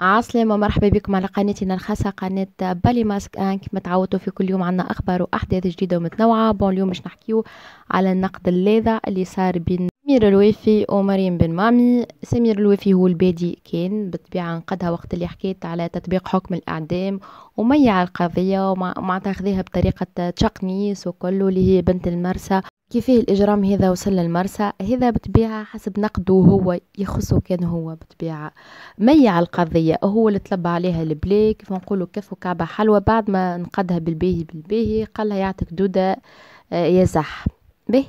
عسلامة مرحبا بكم على قناتنا الخاصة قناة بالي ماسك ان متعودوا في كل يوم عنا أخبار وأحداث جديدة ومتنوعة بون اليوم باش نحكيو على النقد اللاذع اللي صار بين سمير الوافي ومريم بن مامي سمير الوافي هو البادي كان بالطبيعة نقدها وقت اللي حكيت على تطبيق حكم الإعدام وميع القضية ومع تاخذيها بطريقة تشقنيس وكله اللي هي بنت المرسى كيفيه الاجرام هذا وصل للمرسى هذا بطبيعه حسب نقده هو يخصه كان هو بطبيعه مي على القضيه هو اللي طلب عليها البلاي كيف نقولوا كف وكعبه حلوه بعد ما نقدها بالباهي بالباهي قال لها يعطيك دوده آه، يا زح به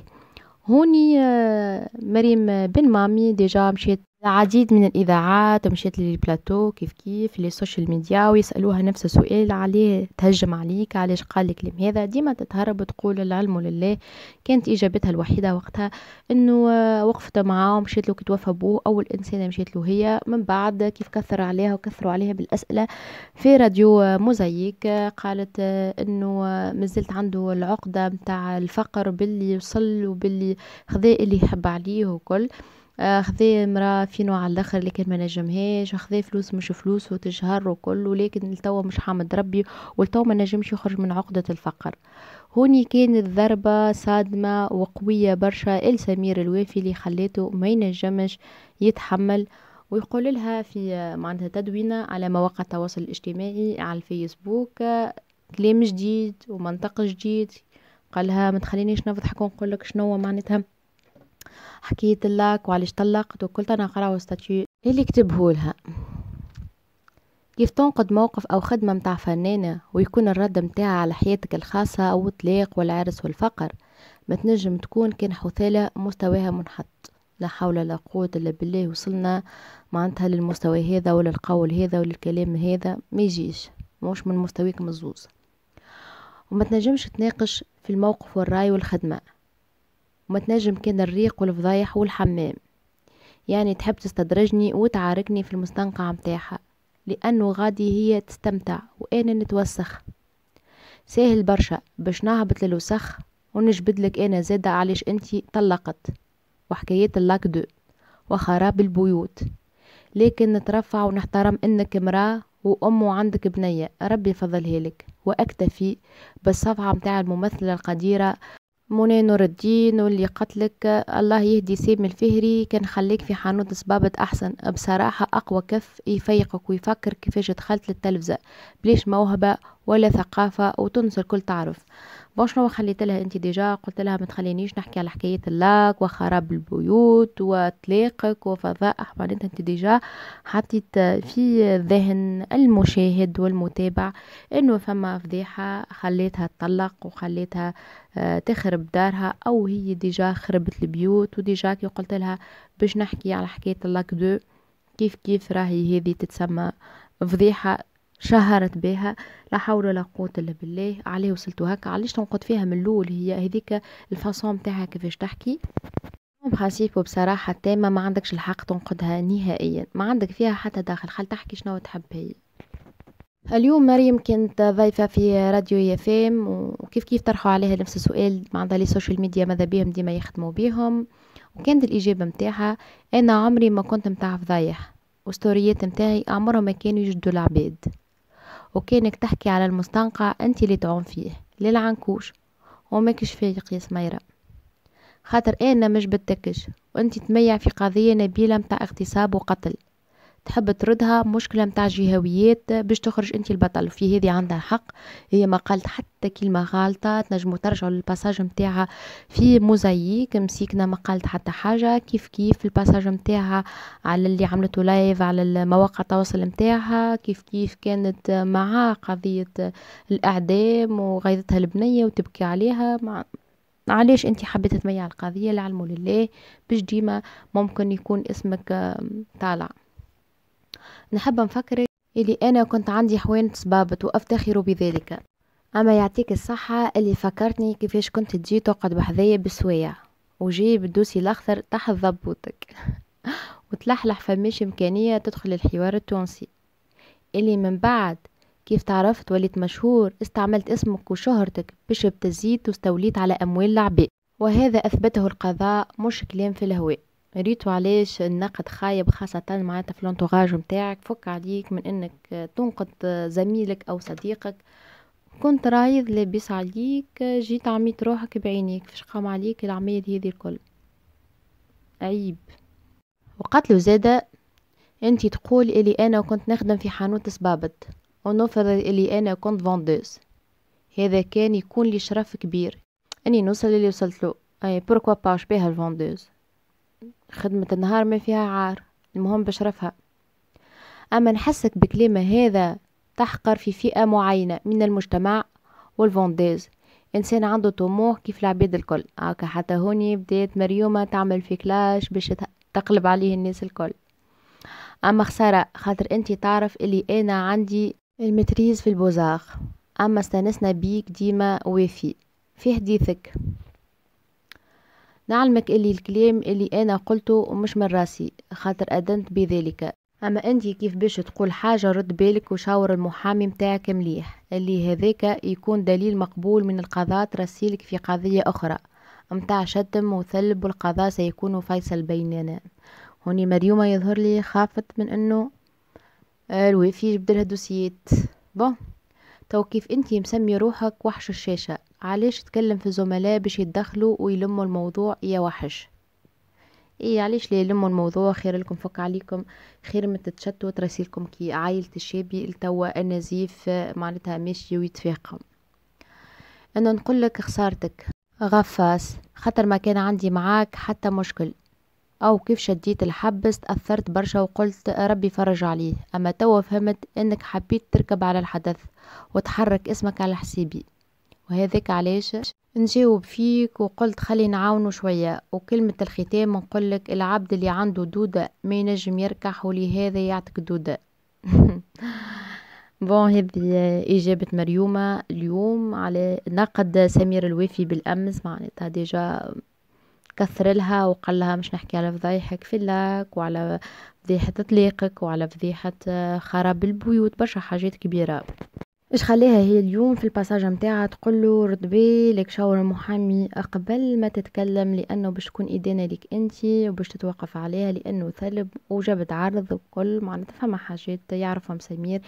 هوني آه، مريم بن مامي ديجا مشيت العديد من الإذاعات ومشيت للبلاتو كيف كيف للسوشيال ميديا ويسألوها نفس السؤال عليه تهجم عليك علاش قال لك هذا ديما تتهرب وتقول العلم لله كانت إجابتها الوحيدة وقتها أنه آه، وقفت معاه ومشيت له كتوفى بوه أول إنسانة مشيت له هي من بعد كيف كثر عليها وكثروا عليها بالأسئلة في راديو آه، موزايك آه، قالت أنه مازلت عنده العقدة متاع الفقر باللي وصل وباللي خذا اللي يحب عليه وكل آه، خذا مرا فينو على الاخر اللي كان ما نجمهاش خذا فلوس مش فلوس وتجهر وكل ولكن التوا مش حامد ربي والتوا ما نجمش يخرج من عقدة الفقر هوني كانت ضربة صادمة وقوية برشا السمير الوافي اللي خلاته ما ينجمش يتحمل ويقول لها في معناتها تدوينة على مواقع التواصل الاجتماعي على الفيسبوك كلام جديد ومنطق جديد قالها ما تخلينيش نفضحك ونقول لك شنو معناتها حكيت لك وعلاش طلقت وكل تنقراو ستاتيو اللي كتبهولها كيف تنقد موقف أو خدمة متاع فنانة ويكون الرد متاعها على حياتك الخاصة أو الطلاق والعرس والفقر ما تنجم تكون كان حثالة مستواها منحط لا حول ولا قوة إلا بالله وصلنا معناتها للمستوى هذا ولا القول هذا ولا الكلام هذا ما يجيش مش من مستواك مزوز وما تنجمش تناقش في الموقف والرأي والخدمة وما تنجم كان الريق والفضايح والحمام يعني تحب تستدرجني وتعاركني في المستنقع متاعها لأنه غادي هي تستمتع وأنا نتوسخ ساهل برشا باش نهبط للوسخ ونجبدلك أنا زادة علاش أنتي طلقت وحكايات اللاك دو وخراب البيوت لكن نترفع ونحترم انك امرأة وام وعندك بنيه ربي فضل هيلك واكتفي بالصفعه متاع الممثله القديره منى نور الدين واللي قتلك الله يهدي سامي الفهري كان خليك في حانوت سبابة أحسن بصراحة أقوى كف يفيقك ويفكر كيفاش دخلت للتلفزة بليش موهبة ولا ثقافة وتنسى الكل تعرف بون شنو خليت لها انت ديجا قلت لها ما تخلينيش نحكي على حكايه اللاك وخراب البيوت وطلاقك وفضائح معناتها انت ديجا حطيت في ذهن المشاهد والمتابع انه فما فضيحه خليتها تطلق وخليتها آه، تخرب دارها او هي ديجا خربت البيوت وديجا كي قلت لها باش نحكي على حكايه اللاك دو كيف كيف راهي هذه تتسمى فضيحة شهرت بها لا حول ولا قوة إلا بالله عليه وصلت هكا علاش تنقد فيها من الأول هي هذيك الفاصون تاعها كيفاش تحكي بخاسيف وبصراحة تامة ما عندكش الحق تنقدها نهائيا ما عندك فيها حتى داخل خل تحكي شنو تحب هي اليوم مريم كانت ضيفة في راديو يافام وكيف كيف طرحوا عليها نفس السؤال معناتها لي سوشيال ميديا ماذا بيهم ديما يخدموا بيهم وكانت الإجابة متاعها أنا عمري ما كنت متاع فضايح وستوريات متاعي عمرهم ما كانوا يجدوا العباد وكانك تحكي على المستنقع انت اللي تعوم فيه للعنكوش وماكش فايق يا سميرة خاطر انا مش بتكش وانت تميع في قضية نبيلة متاع اغتصاب وقتل تحب تردها مشكله متاع جهويات باش تخرج انت البطل وفي هذه عندها حق هي ما قالت حتى كلمه غالطه تنجموا ترجعوا للباساج نتاعها في موزايك مسيكنا ما قالت حتى حاجه كيف كيف الباساج نتاعها على اللي عملته لايف على المواقع التواصل نتاعها كيف كيف كانت مع قضيه الاعدام وغيظتها البنيه وتبكي عليها مع علاش انت حبيت تميع القضية لعلمه لله باش ديما ممكن يكون اسمك طالع نحب نفكرك اللي أنا كنت عندي حوانت صبابت وأفتخر بذلك أما يعطيك الصحة اللي فكرتني كيفاش كنت تجي تقعد بحذايا بسوايع وجي الدوسي الأخضر تحت ضبوتك وتلحلح فماش إمكانية تدخل الحوار التونسي اللي من بعد كيف تعرفت وليت مشهور استعملت اسمك وشهرتك باش بتزيد واستوليت على أموال العباد وهذا أثبته القضاء مش كلام في الهواء ريتو علاش النقد خايب خاصة معناتها في لونتوراج متاعك فك عليك من انك تنقد زميلك او صديقك كنت رايض لابس عليك جيت عميت روحك بعينيك فاش قام عليك العميد هذي الكل عيب وقتلو زادة انتي تقول الي انا كنت نخدم في حانوت سبابت ونفرض الي انا كنت فوندوز هذا كان يكون لي شرف كبير اني نوصل اللي وصلت له اي بوركوا باش بيها الفوندوز خدمة النهار ما فيها عار المهم بشرفها أما نحسك بكلمة هذا تحقر في فئة معينة من المجتمع والفونديز إنسان عنده طموح كيف العباد الكل هكا حتى هوني بدات مريومة تعمل في كلاش باش تقلب عليه الناس الكل أما خسارة خاطر أنت تعرف اللي أنا عندي المتريز في البوزاخ أما استانسنا بيك ديما وفي في حديثك نعلمك اللي الكلام اللي أنا قلته مش من راسي خاطر أدنت بذلك أما أنت كيف باش تقول حاجة رد بالك وشاور المحامي متاعك مليح اللي هذاك يكون دليل مقبول من القضاء ترسيلك في قضية أخرى متاع شتم وثلب والقضاء سيكون فيصل بيننا هوني مريومة يظهر لي خافت من أنه آه، الوفي يبدل دوسيات بون تو كيف انت مسمي روحك وحش الشاشة علاش تكلم في زملاء باش يتدخلوا ويلموا الموضوع يا وحش ايه علاش لي يلموا الموضوع خير لكم فك عليكم خير من تتشتوا تراسيلكم كي عايلة الشابي التوا النزيف معناتها ماشي ويتفاقم انا نقول لك خسارتك غفاس خاطر ما كان عندي معاك حتى مشكل أو كيف شديت الحبس تأثرت برشا وقلت ربي فرج عليه أما توا فهمت أنك حبيت تركب على الحدث وتحرك اسمك على حسابي وهذاك علاش نجاوب فيك وقلت خلي نعاونه شوية وكلمة الختام نقول لك العبد اللي عنده دودة ما ينجم يركح ولهذا يعطيك دودة بون هذه إجابة مريومة اليوم على نقد سمير الوافي بالأمس معناتها ديجا كثر لها وقال لها مش نحكي على فضايحك في اللاك وعلى فضيحة طليقك وعلى فضيحة آه، خراب البيوت برشا حاجات كبيرة اش خليها هي اليوم في الباساج نتاعها تقول له رد بالك شاور المحامي قبل ما تتكلم لانه باش تكون ايدينا ليك انت وباش تتوقف عليها لانه ثلب وجبت عرض وكل معناتها فما حاجات يعرفهم سمير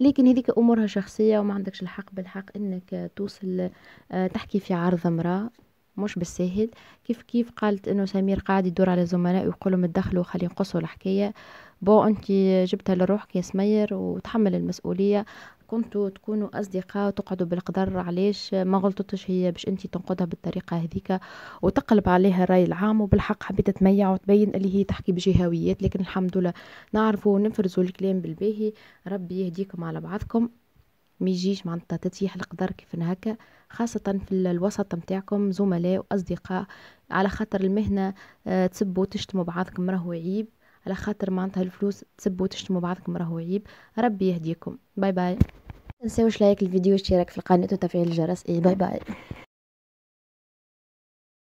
لكن هذيك امورها شخصيه وما عندكش الحق بالحق انك توصل آه، تحكي في عرض امراه مش بالساهل كيف كيف قالت انه سمير قاعد يدور على زملاء لهم تدخلوا خلي نقصوا الحكايه بو انت جبتها لروحك يا سمير وتحمل المسؤوليه كنتوا تكونوا اصدقاء وتقعدوا بالقدر علاش ما غلطتش هي باش انت تنقدها بالطريقه هذيك وتقلب عليها الراي العام وبالحق حبيت تميع وتبين اللي هي تحكي بجهويات لكن الحمد لله نعرفوا ونفرزوا الكلام بالباهي ربي يهديكم على بعضكم ما يجيش معناتها تتيح القدر كيف هكا خاصة في الوسط متاعكم زملاء وأصدقاء على خاطر المهنة آه، تسبوا تشتموا بعضكم راهو عيب على خاطر معناتها الفلوس تسبوا تشتموا بعضكم راهو عيب ربي يهديكم باي باي تنساوش لايك الفيديو واشتراك في القناة وتفعيل الجرس اي باي باي